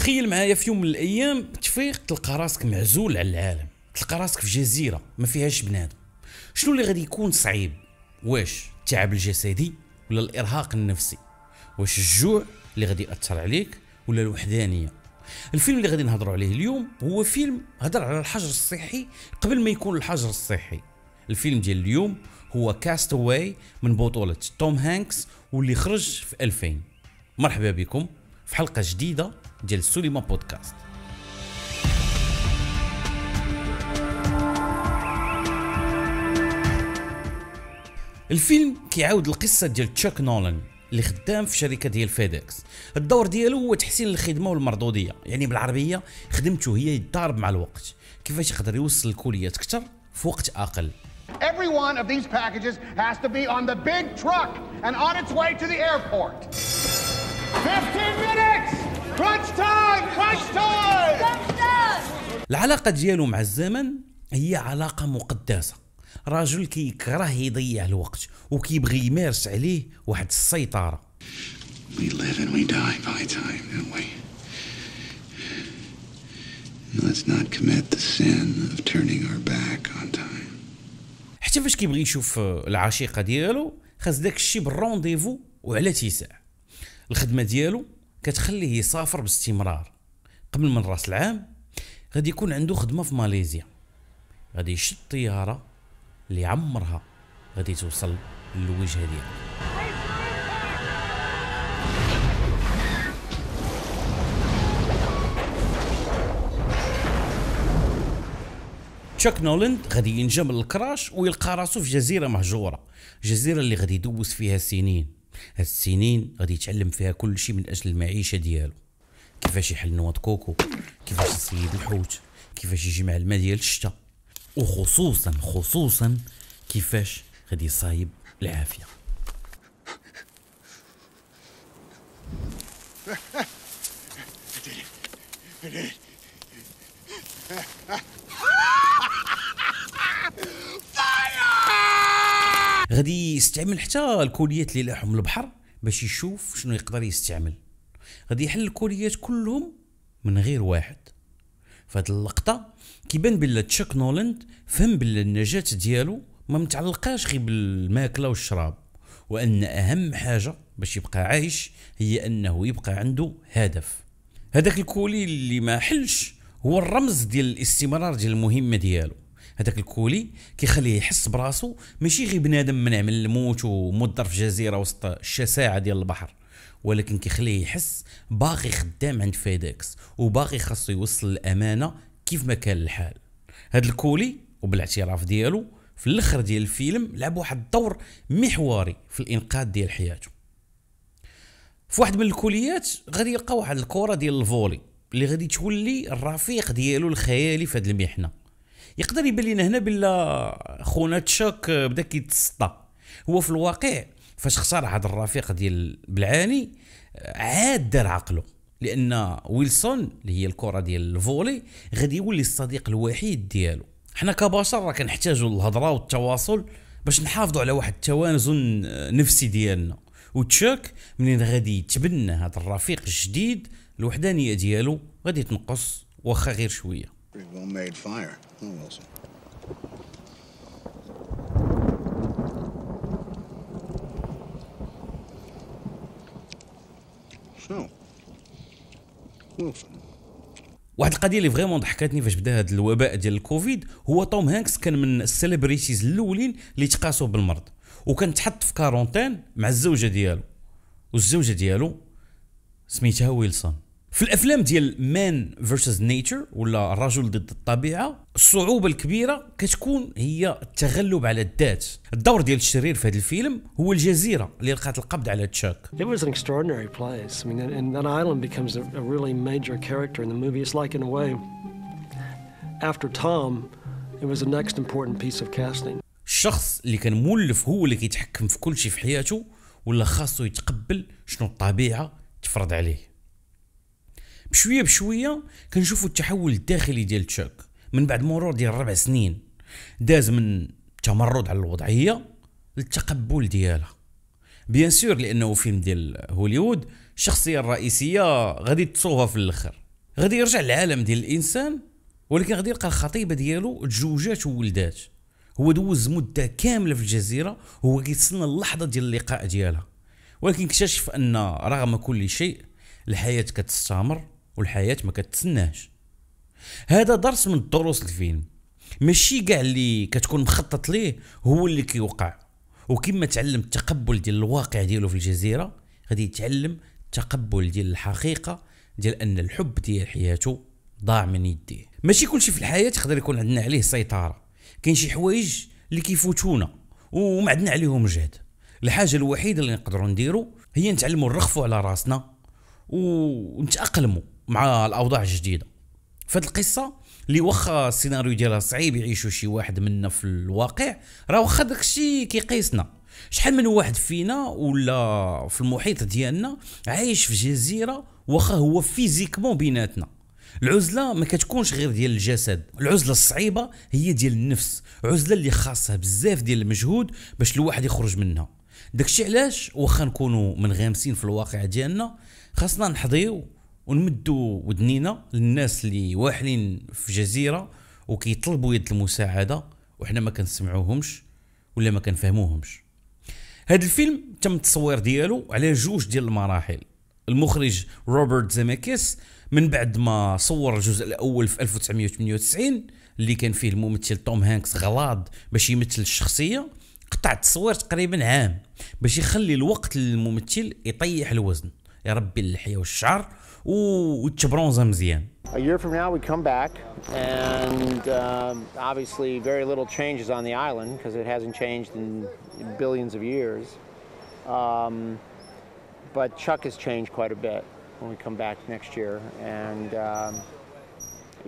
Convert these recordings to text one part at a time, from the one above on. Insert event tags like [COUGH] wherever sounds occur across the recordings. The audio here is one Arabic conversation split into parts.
تخيل معايا في يوم من الايام تفيق تلقى راسك معزول على العالم تلقى راسك في جزيره ما فيهاش بنادم شنو اللي غادي يكون صعيب واش التعب الجسدي ولا الارهاق النفسي واش الجوع اللي غادي ياثر عليك ولا الوحدانيه الفيلم اللي غادي نهضروا عليه اليوم هو فيلم هضر على الحجر الصحي قبل ما يكون الحجر الصحي الفيلم ديال اليوم هو اواي من بطولة توم هانكس واللي خرج في 2000 مرحبا بكم في حلقة جديدة ديال سوليما بودكاست الفيلم كيعاود القصه ديال تشاك نولان اللي خدام في شركه ديال فيدكس الدور ديالو هو تحسين الخدمه والمردوديه يعني بالعربيه خدمته هي يتضارب مع الوقت كيفاش يقدر يوصل الكليات اكثر في وقت اقل Every one of these packages has to be on the big truck and on its way to the airport. 15 العلاقة ديالو مع الزمن هي علاقة مقدسة راجل كيكره يضيع الوقت وكيبغي يمارس عليه واحد السيطرة We live and we die by time, don't we? let's not commit the sin of turning our back on time. حتى فاش كيبغي يشوف العشيقة ديالو خاص داك الشيء بالرونديفو وعلى تيساع الخدمة ديالو كتخليه يسافر باستمرار قبل من راس العام غادي يكون عنده خدمه في ماليزيا غادي يشد طياره اللي عمرها غادي توصل للوجهه ديالها تشاك نولند غادي ينجم من الكراش ويلقى راسو في جزيره مهجوره جزيره اللي غادي يدوس فيها سنين هالسنين غادي يتعلم فيها كل شيء من اجل المعيشه ديالو كيفاش يحل نواط كوكو كيفاش يصيد الحوت كيفاش يجمع الماء ديال الشتاء وخصوصا خصوصا كيفاش غادي يصايب العافيه [LAUGHS] غادي يستعمل حتى الكوليات اللي لاحهم البحر باش يشوف شنو يقدر يستعمل غادي يحل الكوليات كلهم من غير واحد فهاد اللقطه كيبان بلا تشيك نولند فهم بلا النجاه ديالو ما متعلقاش غير بالماكله والشراب وان اهم حاجه باش يبقى عايش هي انه يبقى عنده هدف هذاك الكولي اللي ما حلش هو الرمز ديال الاستمرار ديال المهمه ديالو هذاك الكولي كيخليه يحس براسو ماشي غير بنادم منع من الموت ومضر في جزيره وسط الشساعه ديال البحر ولكن كيخليه يحس باقي خدام عند فيدكس وباقي خاصو يوصل الامانه كيف ما كان الحال هذا الكولي وبالاعتراف ديالو في الاخر ديال الفيلم لعب واحد الدور محوري في الانقاذ ديال حياته في واحد من الكليات غادي يلقى واحد الكره ديال الفولي اللي غادي تولي الرفيق ديالو الخيالي في هاد المحنه يقدر يبان لنا هنا بلا خونا تشوك آه، بدا كيتسطى هو في الواقع فاش خسر هذا الرفيق ديال بلعاني آه، عاد دار عقله لان ويلسون اللي هي الكره ديال الفولي غادي يولي الصديق الوحيد ديالو حنا كبشر راه كنحتاجوا الهضره والتواصل باش نحافظوا على واحد التوازن آه، نفسي ديالنا وتشوك منين غادي يتبنى هذا الرفيق الجديد الوحدانيه ديالو غادي تنقص واخا غير شويه Pretty well-made fire, huh, oh, Wilson? So, Wilson. واحد القضيه اللي فريمون ضحكاتني فاش بدا هذا الوباء ديال الكوفيد هو توم هانكس كان من السيلبريتيز الاولين اللي تقاسوا بالمرض وكان تحط في كارونتين مع الزوجه ديالو والزوجه ديالو سميتها ويلسون في الافلام ديال مان فيرسز نيتشر ولا الرجل ضد الطبيعه الصعوبه الكبيره كتكون هي التغلب على الذات الدور ديال الشرير في هذا الفيلم هو الجزيره اللي لقات القبض على تشاك It was an extraordinary place. I mean, and that island becomes a, a really major character in the movie. It's like in a way after Tom, it was the next important piece of casting. الشخص اللي كان مولف هو اللي كيتحكم في كل شيء في حياته ولا خاصو يتقبل شنو الطبيعه تفرض عليه بشويه بشويه كنشوفوا التحول الداخلي ديال تشاك من بعد مرور ديال ربع سنين داز من تمرد على الوضعيه للتقبل ديالها بيان سور لانه فيلم ديال هوليوود الشخصيه الرئيسيه غادي تصوها في الاخر غادي يرجع للعالم ديال الانسان ولكن غادي يلقى الخطيبه ديالو تزوجات وولدات هو دوز مده كامله في الجزيره وهو كيتسنى اللحظه ديال اللقاء ديالها ولكن اكتشف ان رغم كل شيء الحياه كتستمر والحياه ما كتسناش هذا درس من دروس الفيلم ماشي كاع اللي كتكون مخطط ليه هو اللي كيوقع وكما تعلم التقبل ديال الواقع ديالو في الجزيره غادي يتعلم التقبل ديال الحقيقه ديال ان الحب ديال حياته ضاع من يديه ماشي كلشي في الحياه يقدر يكون عندنا عليه سيطره كاين شي حوايج اللي كيفوتونا وما عندنا عليهم جهد الحاجه الوحيده اللي نقدروا نديرو هي نتعلموا نرخفوا على راسنا ونتاقلموا مع الاوضاع الجديده فهاد القصه اللي واخا السيناريو ديالها صعيب يعيشو شي واحد منا في الواقع راه واخا داكشي كيقيسنا شحال من واحد فينا ولا في المحيط ديالنا عايش في جزيره واخا هو فيزيكمون بيناتنا العزله ما كتكونش غير ديال الجسد العزله الصعيبه هي ديال النفس عزله اللي خاصها بزاف ديال المجهود باش الواحد يخرج منها داكشي علاش واخا نكونوا منغمسين في الواقع ديالنا خاصنا نحضيو ونمدوا ودنينا للناس اللي واحلين في جزيره وكيطلبوا يد المساعده وحنا ما كنسمعوهمش ولا ما كنفهموهمش هذا الفيلم تم التصوير ديالو على جوج ديال المراحل المخرج روبرت زيميكيس من بعد ما صور الجزء الاول في 1998 اللي كان فيه الممثل توم هانكس غلاض باش يمثل الشخصيه قطع التصوير تقريبا عام باش يخلي الوقت للممثل يطيح الوزن يربي اللحيه والشعر وتبرونزا مزيان A year from now, we come back, and uh, obviously, very little changes on the island because it hasn't changed in billions of years. Um, but Chuck has changed quite a bit when we come back next year, and um,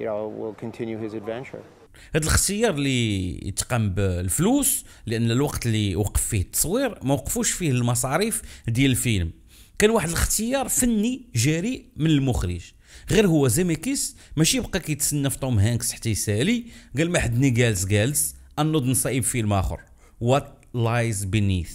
you know we'll continue his adventure. هذا الاختيار اللي يتقام بالفلوس لان الوقت اللي وقف فيه التصوير ما وقفوش فيه المصاريف ديال الفيلم كان واحد الاختيار فني جريء من المخرج غير هو زيميكيس ماشي بقى كيتسنى في توم هانكس حتى يسالي قال ما حدني جالس جالس انوض نصايب فيلم اخر وات لايز بينيث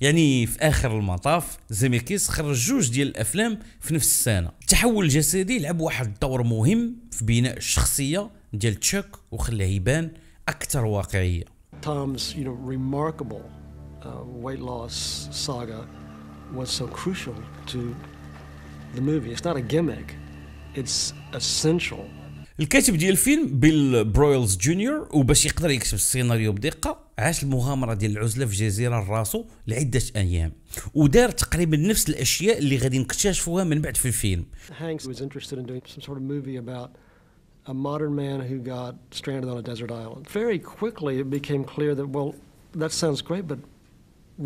يعني في اخر المطاف زيميكيس خرج جوج ديال الافلام في نفس السنه التحول الجسدي لعب واحد الدور مهم في بناء الشخصيه ديال تشوك وخلاه يبان اكثر واقعيه Tom's you know remarkable uh, weight loss saga was so crucial to the movie. It's not a gimmick, it's essential. الكاتب ديال الفيلم بيل برويلز جونيور وباش يقدر يكتب السيناريو بدقه عاش المغامره ديال العزله في جزيره لراسو لعده ايام ودار تقريبا نفس الاشياء اللي غادي نكتشفوها من بعد في الفيلم Hanks was interested in doing some sort of movie about a modern man who got stranded on a desert island. Very quickly it became clear that well that sounds great but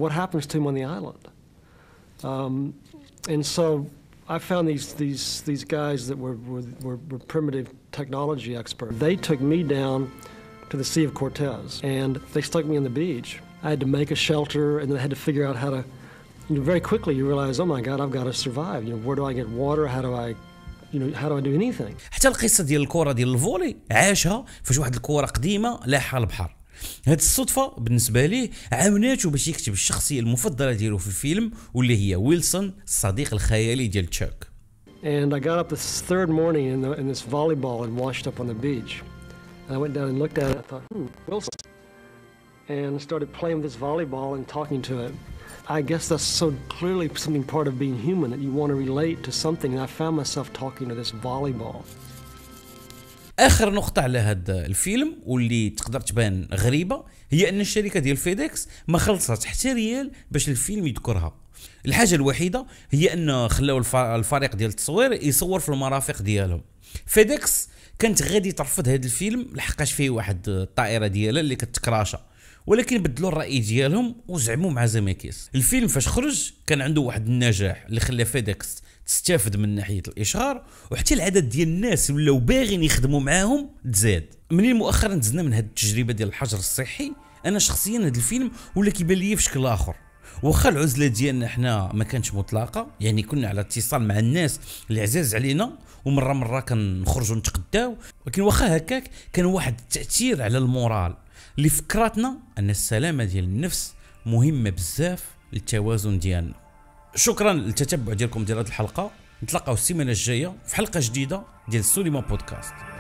what happens to him on the island? Um, and so I found these, these, these guys that were, were, were, primitive technology experts. They took me down to the Sea of Cortez, and they stuck me on the beach. I had to make a shelter, and then I had to figure out how to. You know, very quickly, you realize, oh my God, I've got to survive. You know, where do I get water? How do I حتى القصه ديال الكره ديال الفولي عاشها فاش واحد الكره قديمه لاحها البحر هاد الصدفه بالنسبه ليه عاوناته باش يكتب الشخصيه المفضله ديالو في الفيلم واللي هي ويلسون الصديق الخيالي ديال تشاك And I got up this third morning in, the, in this volleyball and washed up on the beach. And I went down and looked at it and I thought, hmm, Wilson. And I started playing with this volleyball and talking to it. I guess that's so clearly something part of being human that you want to relate to something. And I found myself talking to this volleyball. اخر نقطه على هذا الفيلم واللي تقدر تبان غريبه هي ان الشركه ديال فيديكس ما خلصت حتى ريال باش الفيلم يذكرها الحاجه الوحيده هي ان خلاو الفريق ديال التصوير يصور في المرافق ديالهم فيديكس كانت غادي ترفض هذا الفيلم لحقاش فيه واحد الطائره ديالها اللي كتكراشا ولكن بدلوا الراي ديالهم وزعموا مع زميكيس الفيلم فاش خرج كان عنده واحد النجاح اللي خلى فيديكس تستافد من ناحيه الاشهار وحتى العدد ديال الناس ولاو باغيين يخدموا معاهم تزاد منين مؤخرا دزنا من هذه التجربه ديال الحجر الصحي انا شخصيا هذا الفيلم ولا كيبان ليا في شكل اخر واخا العزله ديالنا حنا ما كانتش مطلقه يعني كنا على اتصال مع الناس اللي عزاز علينا ومره مره كنخرجوا نتقداو ولكن واخا هكاك كان واحد التاثير على المورال اللي فكرتنا ان السلامه ديال النفس مهمه بزاف للتوازن ديالنا شكرا للتتبع ديالكم ديال هذه الحلقه نتلاقاو السيمانه الجايه في حلقه جديده ديال سوليمان بودكاست